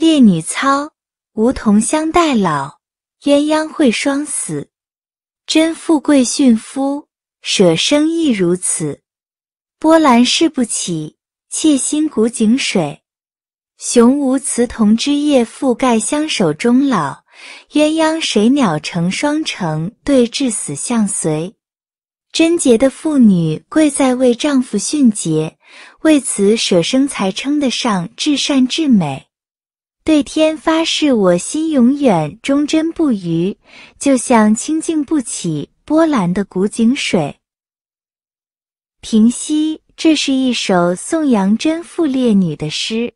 烈女操，梧桐相待老，鸳鸯会双死。贞富贵殉夫，舍生亦如此。波澜誓不起，妾心古井水。雄无雌同枝叶覆盖相守终老，鸳鸯水鸟成双成对至死相随。贞洁的妇女跪在为丈夫殉节，为此舍生才称得上至善至美。对天发誓，我心永远忠贞不渝，就像清静不起波澜的古井水。平息，这是一首颂扬贞妇烈女的诗，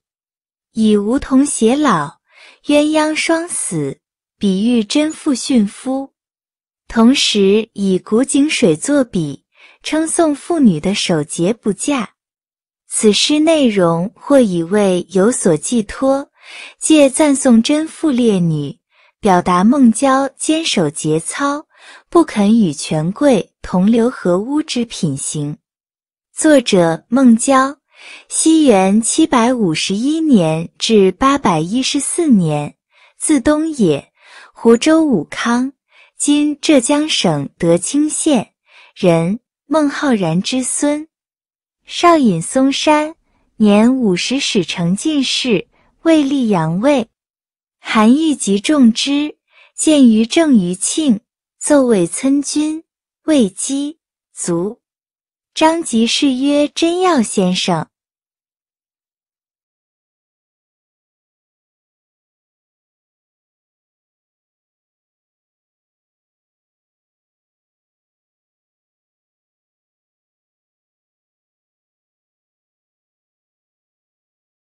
以梧桐偕老、鸳鸯双死比喻贞妇殉夫，同时以古井水作比，称颂妇女的守节不嫁。此诗内容或以为有所寄托。借赞颂贞妇烈女，表达孟郊坚守节操、不肯与权贵同流合污之品行。作者孟郊，西元七百五十一年至八百一十四年，字东野，湖州武康（今浙江省德清县）人，孟浩然之孙。少隐嵩山，年五十始成进士。卫立阳魏，韩愈集众之，见于正于庆，奏为参军。魏基卒，张籍是曰真药先生。